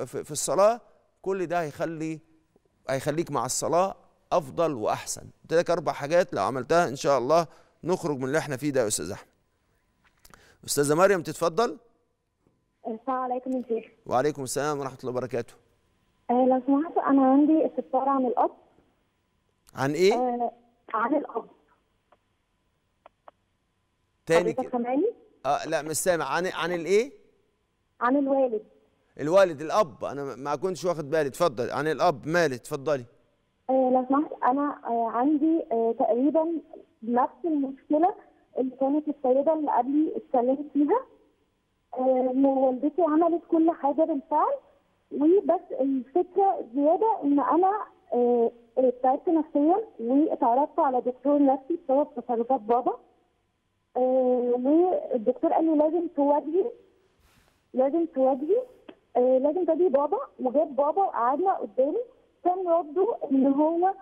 في الصلاه كل ده هيخلي هيخليك مع الصلاه افضل واحسن قلت لك اربع حاجات لو عملتها ان شاء الله نخرج من اللي احنا فيه ده يا استاذ احمد استاذه مريم تتفضل السلام عليكم يا وعليكم السلام ورحمه الله وبركاته آه لو سمحت انا عندي استفسار عن الاب عن ايه آه عن الاب تاني سامعني اه لا مش سامع عن إيه؟ عن الايه عن الوالد الوالد الاب انا ما كنتش واخد بالي اتفضل عن الاب مالي اتفضلي آه لو سمحت انا آه عندي آه تقريبا نفس المشكله اللي كانت السيده اللي قبلي اتكلمت فيها والدتي عملت كل حاجه بالفعل وبس الفكره زياده ان انا آه، تعبت نفسيا واتعرضت على دكتور نفسي بسبب تصرفات بابا آه، والدكتور قال لي لازم تواجهي لازم تواجهي آه، لازم تواجهي بابا وجاب بابا وقعدنا قدامي كان رده ان هو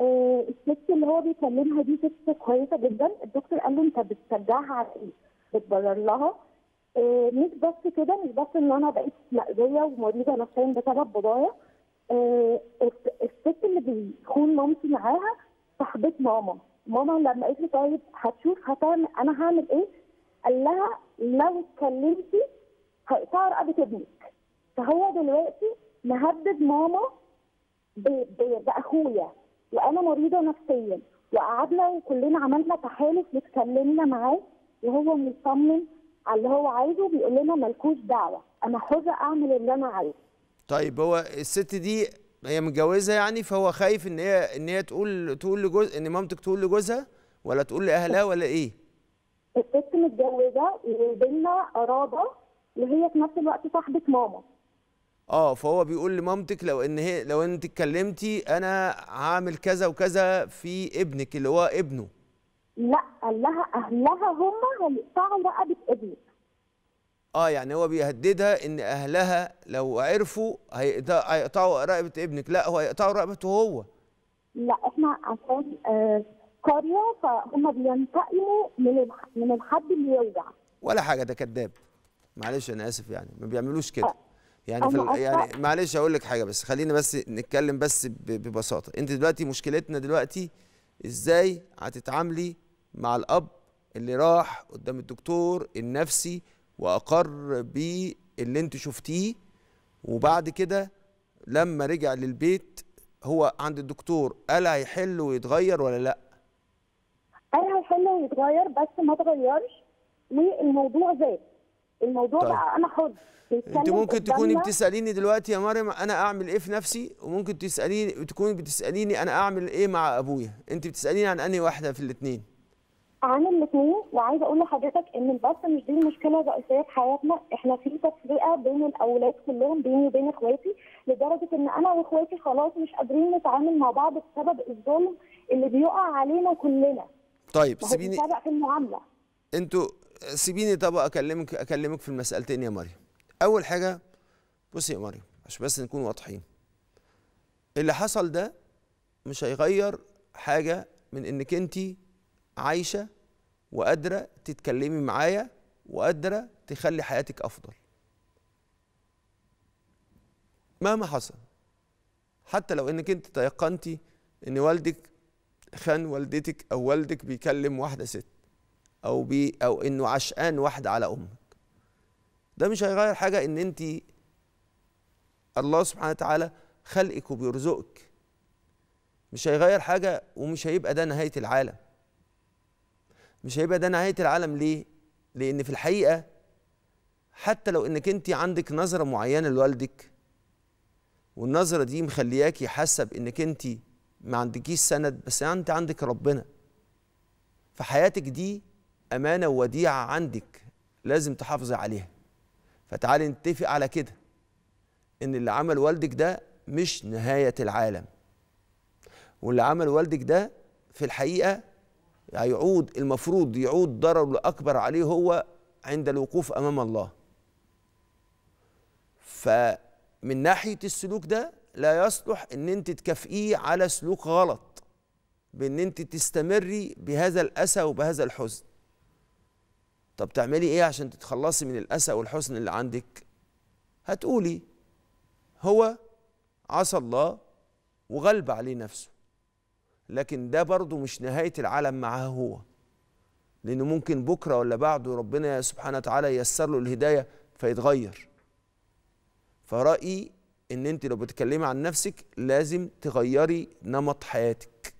الست اللي هو بيكلمها دي ست كويسه جدا الدكتور قال له انت بتشجعها على ايه؟ بتبرر لها آه، مش بس كده مش بس ان انا بقيت مأذيه ومريضه نفسيا بسبب بابايا آه، الست اللي بيكون مامتي معاها صاحبه ماما ماما لما قالت لي طيب هتشوف هتعمل انا هعمل ايه قال لها لو اتكلمتي هيقطع رقبه ابنك فهو دلوقتي مهدد ماما باخويا وانا مريضه نفسيا وقعدنا وكلنا عملنا تحالف واتكلمنا معاه وهو مصمم على اللي هو عايزه بيقول لنا مالكوش دعوه انا حره اعمل اللي انا عايزه طيب هو الست دي هي متجوزه يعني فهو خايف ان هي ان هي تقول تقول لجوز ان مامتك تقول لجوزها ولا تقول لاهلها ولا ايه الست متجوزه وبينا قرابه اللي هي في نفس الوقت صاحبه ماما اه فهو بيقول لمامتك لو ان هي لو انت اتكلمتي انا هعمل كذا وكذا في ابنك اللي هو ابنه لا قال لها اهلها هم هيقطعوا رقبه ابنك اه يعني هو بيهددها ان اهلها لو عرفوا هيقطعوا رقبه ابنك لا هو هيقطعوا رقبته هو لا احنا عشان آه قريه فهم بينتقموا من من الحد اللي يوجع ولا حاجه ده كذاب معلش انا اسف يعني ما بيعملوش كده آه. يعني في يعني معلش اقول لك حاجه بس خلينا بس نتكلم بس ببساطه انت دلوقتي مشكلتنا دلوقتي ازاي هتتعاملي مع الاب اللي راح قدام الدكتور النفسي واقر باللي انت شفتيه وبعد كده لما رجع للبيت هو عند الدكتور قال هيحل ويتغير ولا لا قال هيحل ويتغير بس ما اتغيرش والموضوع زاد الموضوع طيب. بقى انا حر انت ممكن تكوني بتساليني دلوقتي يا مريم انا اعمل ايه في نفسي وممكن تساليني تكوني بتساليني انا اعمل ايه مع ابويا انت بتساليني عن انهي واحده في الاثنين عن الاثنين وعايزه اقول لحضرتك ان البث مش دي المشكله الرئيسيه في حياتنا احنا في تفرقه بين الاولاد كلهم بيني وبين اخواتي لدرجه ان انا واخواتي خلاص مش قادرين نتعامل مع بعض بسبب الظلم اللي بيقع علينا كلنا طيب سيبيني في المعامله انتوا سيبيني طب اكلمك اكلمك في المسالتين يا مريم اول حاجه بصي يا مريم عشان بس نكون واضحين اللي حصل ده مش هيغير حاجه من انك انت عايشه وقادره تتكلمي معايا وقادره تخلي حياتك افضل مهما حصل حتى لو انك انت تيقنتي ان والدك خان والدتك او والدك بيكلم واحده ست او بي او انه عشقان واحده على امك ده مش هيغير حاجه ان انت الله سبحانه وتعالى خلقك وبيرزقك مش هيغير حاجه ومش هيبقى ده نهايه العالم مش هيبقى ده نهايه العالم ليه لان في الحقيقه حتى لو انك انت عندك نظره معينه لوالدك والنظره دي مخلياكي حاسه بانك انت ما عندكيش سند بس انت عندك ربنا فحياتك دي امانه ووديعه عندك لازم تحافظي عليها فتعالي نتفق على كده ان اللي عمل والدك ده مش نهايه العالم واللي عمل والدك ده في الحقيقه هيعود يعني المفروض يعود ضرره الأكبر عليه هو عند الوقوف أمام الله فمن ناحية السلوك ده لا يصلح ان انت تكافئيه على سلوك غلط بان انت تستمري بهذا الاسى وبهذا الحزن طب تعملي ايه عشان تتخلصي من الاسى والحزن اللي عندك هتقولي هو عصى الله وغلب عليه نفسه لكن ده برضه مش نهايه العالم معاه هو لانه ممكن بكره ولا بعده ربنا سبحانه وتعالى ييسر له الهدايه فيتغير فرايي ان انت لو بتتكلمي عن نفسك لازم تغيري نمط حياتك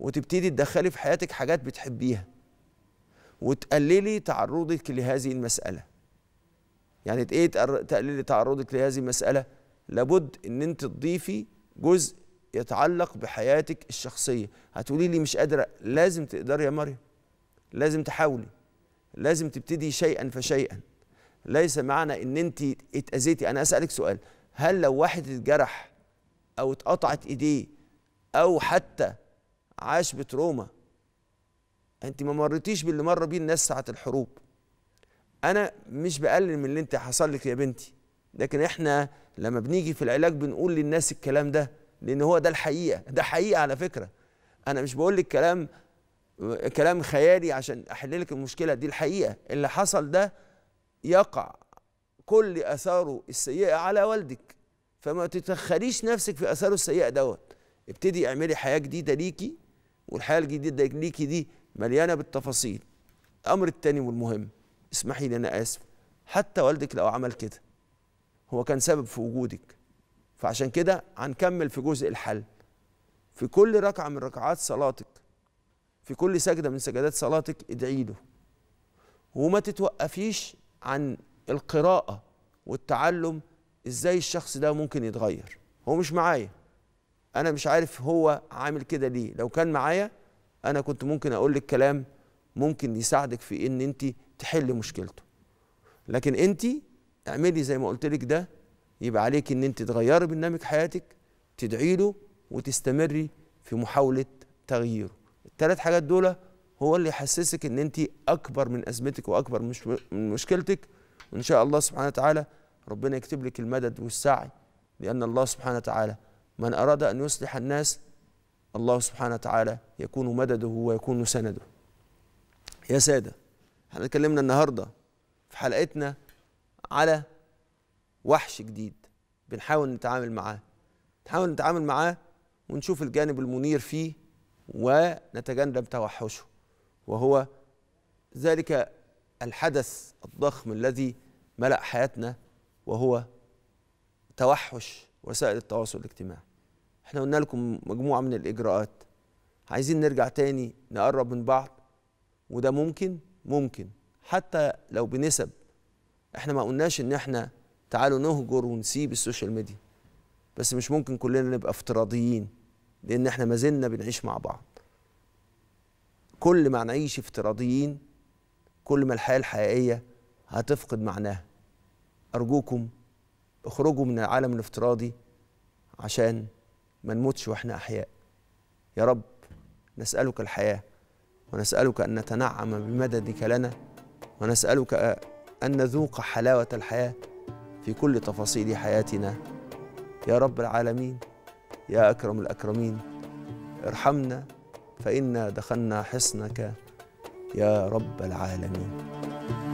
وتبتدي تدخلي في حياتك حاجات بتحبيها وتقللي تعرضك لهذه المساله يعني ايه تقللي تعرضك لهذه المساله لابد ان انت تضيفي جزء يتعلق بحياتك الشخصيه هتقولي لي مش قادره لازم تقدري يا مريم لازم تحاولي لازم تبتدي شيئا فشيئا ليس معنى ان انت اتاذيتي انا اسالك سؤال هل لو واحد اتجرح او اتقطعت ايديه او حتى عاش بتروما انت ما مرتيش باللي مر بيه الناس ساعه الحروب انا مش بقلل من اللي انت حصل لك يا بنتي لكن احنا لما بنيجي في العلاج بنقول للناس الكلام ده لان هو ده الحقيقه ده حقيقه على فكره انا مش بقول لك كلام كلام خيالي عشان احل لك المشكله دي الحقيقه اللي حصل ده يقع كل اثاره السيئه على والدك فما تتخليش نفسك في اثاره السيئه دوت ابتدي اعملي حياه جديده ليكي والحياه الجديده ليكي دي مليانه بالتفاصيل الامر الثاني والمهم اسمحي لي انا اسف حتى والدك لو عمل كده هو كان سبب في وجودك فعشان كده هنكمل في جزء الحل في كل ركعة من ركعات صلاتك في كل سجدة من سجدات صلاتك ادعي له وما تتوقفيش عن القراءة والتعلم ازاي الشخص ده ممكن يتغير هو مش معايا انا مش عارف هو عامل كده ليه لو كان معايا انا كنت ممكن اقول لك كلام ممكن يساعدك في ان انت تحل مشكلته لكن انت اعملي زي ما قلت لك ده يبقى عليك ان انت تغيري برنامج حياتك تدعي له وتستمري في محاوله تغييره الثلاث حاجات دول هو اللي يحسسك ان انت اكبر من ازمتك واكبر مش من مشكلتك وان شاء الله سبحانه وتعالى ربنا يكتب لك المدد والسعي لان الله سبحانه وتعالى من اراد ان يصلح الناس الله سبحانه وتعالى يكون مدده ويكون سنده يا ساده احنا اتكلمنا النهارده في حلقتنا على وحش جديد بنحاول نتعامل معاه نحاول نتعامل معاه ونشوف الجانب المنير فيه ونتجنب توحشه وهو ذلك الحدث الضخم الذي ملأ حياتنا وهو توحش وسائل التواصل الاجتماعي احنا قلنا لكم مجموعة من الإجراءات عايزين نرجع تاني نقرب من بعض وده ممكن ممكن حتى لو بنسب احنا ما قلناش ان احنا تعالوا نهجر ونسيب السوشيال ميديا بس مش ممكن كلنا نبقى افتراضيين لان احنا ما زلنا بنعيش مع بعض كل ما نعيش افتراضيين كل ما الحياه الحقيقيه هتفقد معناها ارجوكم اخرجوا من العالم الافتراضي عشان ما نموتش واحنا احياء يا رب نسالك الحياه ونسالك ان نتنعم بمددك لنا ونسالك ان نذوق حلاوه الحياه في كل تفاصيل حياتنا يا رب العالمين يا أكرم الأكرمين ارحمنا فإنا دخلنا حصنك يا رب العالمين